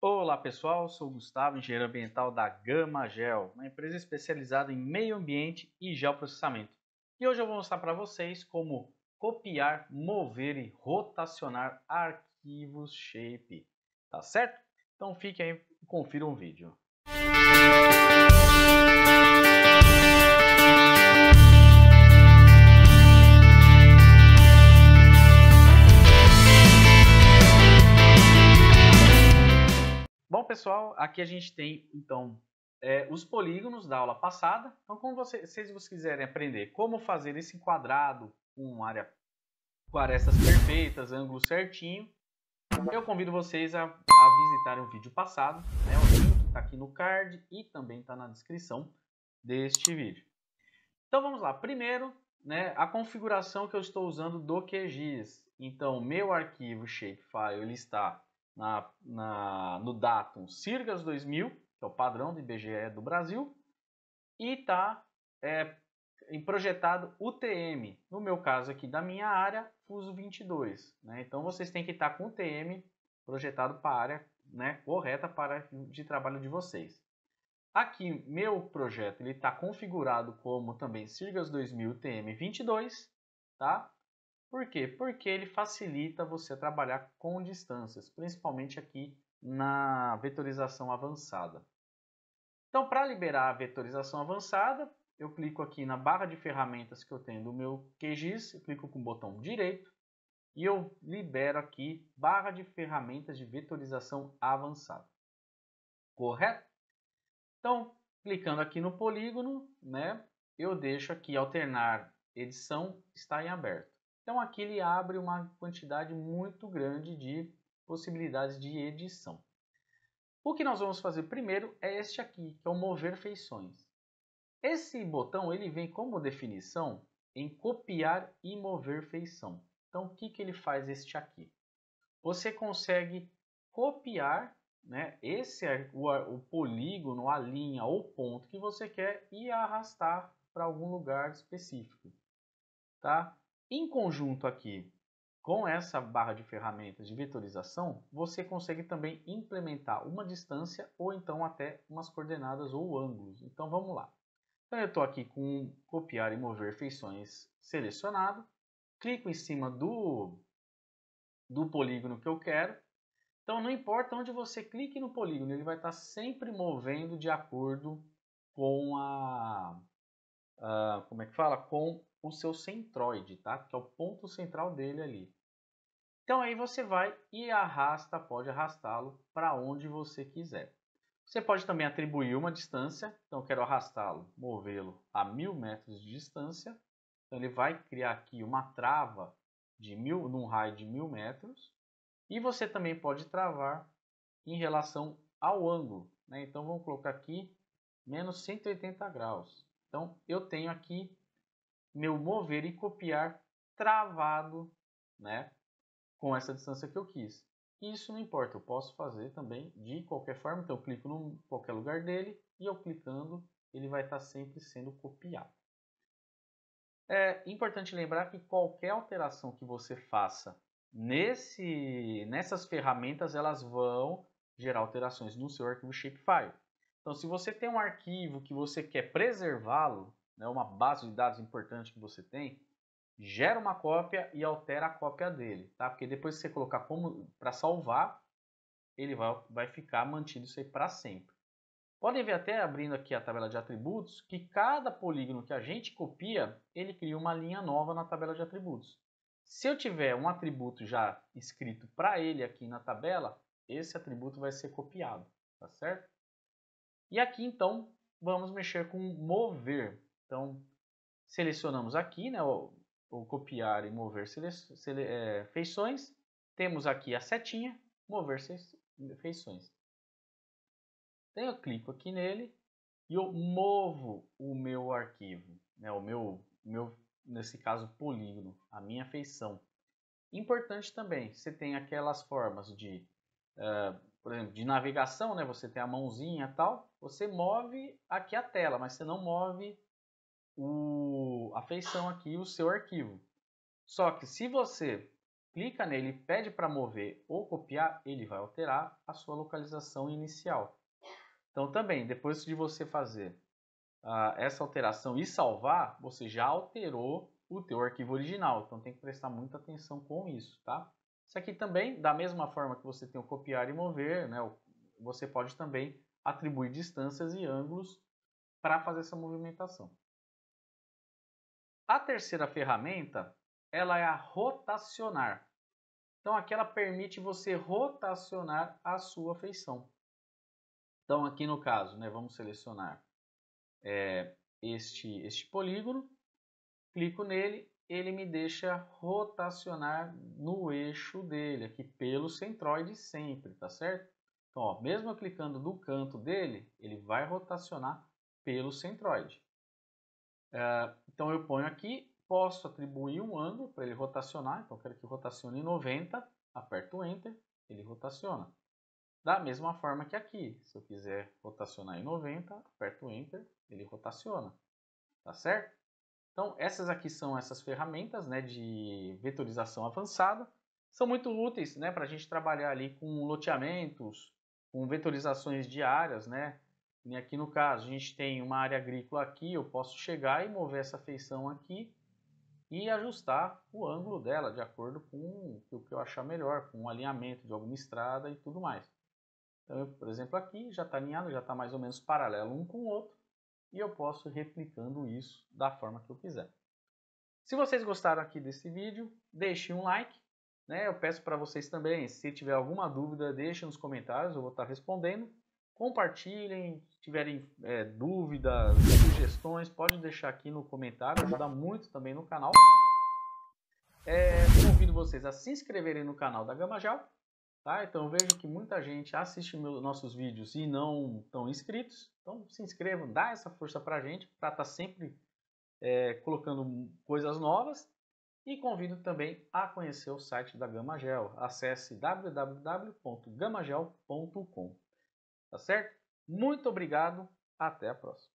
Olá pessoal, sou Gustavo, engenheiro ambiental da Gama Gel, uma empresa especializada em meio ambiente e geoprocessamento. E hoje eu vou mostrar para vocês como copiar, mover e rotacionar arquivos shape, tá certo? Então fique aí e confira um vídeo. pessoal, aqui a gente tem então é, os polígonos da aula passada. Então, como se vocês quiserem aprender como fazer esse quadrado com área com arestas perfeitas, ângulo certinho, eu convido vocês a, a visitarem o vídeo passado. Né? O link está aqui no card e também está na descrição deste vídeo. Então vamos lá. Primeiro, né, a configuração que eu estou usando do QGIS. Então, meu arquivo shapefile ele está na, na, no datum Sirgas 2000, que é o padrão do IBGE do Brasil, e está é, projetado UTM. No meu caso aqui da minha área, fuso 22. Né? Então vocês têm que estar tá com UTM projetado para a área né, correta para de trabalho de vocês. Aqui meu projeto ele está configurado como também Sirgas 2000 UTM 22, tá? Por quê? Porque ele facilita você trabalhar com distâncias, principalmente aqui na vetorização avançada. Então, para liberar a vetorização avançada, eu clico aqui na barra de ferramentas que eu tenho do meu QGIS, eu clico com o botão direito e eu libero aqui barra de ferramentas de vetorização avançada. Correto? Então, clicando aqui no polígono, né, eu deixo aqui alternar edição está em aberto. Então aqui ele abre uma quantidade muito grande de possibilidades de edição. O que nós vamos fazer primeiro é este aqui, que é o mover feições. Esse botão ele vem como definição em copiar e mover feição. Então o que, que ele faz este aqui? Você consegue copiar né, esse é o, o polígono, a linha ou ponto que você quer e arrastar para algum lugar específico. Tá? Em conjunto aqui com essa barra de ferramentas de vetorização, você consegue também implementar uma distância ou então até umas coordenadas ou ângulos. Então vamos lá. Então eu estou aqui com copiar e mover feições selecionado, clico em cima do, do polígono que eu quero. Então não importa onde você clique no polígono, ele vai estar tá sempre movendo de acordo com a, a ah, como é que fala, com o seu centroide, tá? Que é o ponto central dele ali. Então aí você vai e arrasta, pode arrastá-lo para onde você quiser. Você pode também atribuir uma distância, então eu quero arrastá-lo, movê-lo a mil metros de distância. Então ele vai criar aqui uma trava de mil, num raio de mil metros. E você também pode travar em relação ao ângulo. Né? Então vamos colocar aqui menos 180 graus. Então eu tenho aqui meu mover e copiar travado, né? Com essa distância que eu quis. Isso não importa, eu posso fazer também de qualquer forma. Então eu clico em qualquer lugar dele e eu clicando ele vai estar sempre sendo copiado. É importante lembrar que qualquer alteração que você faça nesse, nessas ferramentas, elas vão gerar alterações no seu arquivo shapefile. Então, se você tem um arquivo que você quer preservá-lo, né, uma base de dados importante que você tem, gera uma cópia e altera a cópia dele, tá? Porque depois que você colocar como para salvar, ele vai, vai ficar mantido isso aí para sempre. Podem ver até abrindo aqui a tabela de atributos que cada polígono que a gente copia, ele cria uma linha nova na tabela de atributos. Se eu tiver um atributo já escrito para ele aqui na tabela, esse atributo vai ser copiado, tá certo? E aqui então vamos mexer com mover. Então, selecionamos aqui, né, o, o copiar e mover sele, sele, é, feições. Temos aqui a setinha, mover feições. Então, eu clico aqui nele e eu movo o meu arquivo, né, o meu, meu, nesse caso, polígono, a minha feição. Importante também, você tem aquelas formas de, uh, por exemplo, de navegação, né? Você tem a mãozinha e tal, você move aqui a tela, mas você não move o, a feição aqui, o seu arquivo. Só que se você clica nele e pede para mover ou copiar, ele vai alterar a sua localização inicial. Então também, depois de você fazer uh, essa alteração e salvar, você já alterou o teu arquivo original. Então tem que prestar muita atenção com isso, tá? Isso aqui também, da mesma forma que você tem o copiar e mover, né, você pode também atribuir distâncias e ângulos para fazer essa movimentação. A terceira ferramenta, ela é a rotacionar. Então aqui ela permite você rotacionar a sua feição. Então aqui no caso, né, vamos selecionar é, este, este polígono, clico nele, ele me deixa rotacionar no eixo dele, aqui pelo centroide sempre, tá certo? Então, ó, mesmo clicando do canto dele, ele vai rotacionar pelo centroide. Uh, então eu ponho aqui, posso atribuir um ângulo para ele rotacionar, então eu quero que rotacione 90, aperto Enter, ele rotaciona. Da mesma forma que aqui, se eu quiser rotacionar em 90, aperto Enter, ele rotaciona, tá certo? Então essas aqui são essas ferramentas né, de vetorização avançada, são muito úteis né, para a gente trabalhar ali com loteamentos, com vetorizações diárias, né, e né, aqui no caso, a gente tem uma área agrícola aqui, eu posso chegar e mover essa feição aqui e ajustar o ângulo dela de acordo com o que eu achar melhor, com o um alinhamento de alguma estrada e tudo mais. Então, eu, por exemplo, aqui já está alinhado, já está mais ou menos paralelo um com o outro e eu posso ir replicando isso da forma que eu quiser. Se vocês gostaram aqui desse vídeo, deixe um like. Né? Eu peço para vocês também, se tiver alguma dúvida, deixe nos comentários, eu vou estar tá respondendo compartilhem, se tiverem é, dúvidas, sugestões, pode deixar aqui no comentário, ajuda muito também no canal. É, convido vocês a se inscreverem no canal da Gamajal, tá? Então eu vejo que muita gente assiste meus, nossos vídeos e não estão inscritos, então se inscrevam, dá essa força pra gente, pra estar tá sempre é, colocando coisas novas. E convido também a conhecer o site da Gamagel. Acesse www.gamagel.com. Tá certo? Muito obrigado, até a próxima.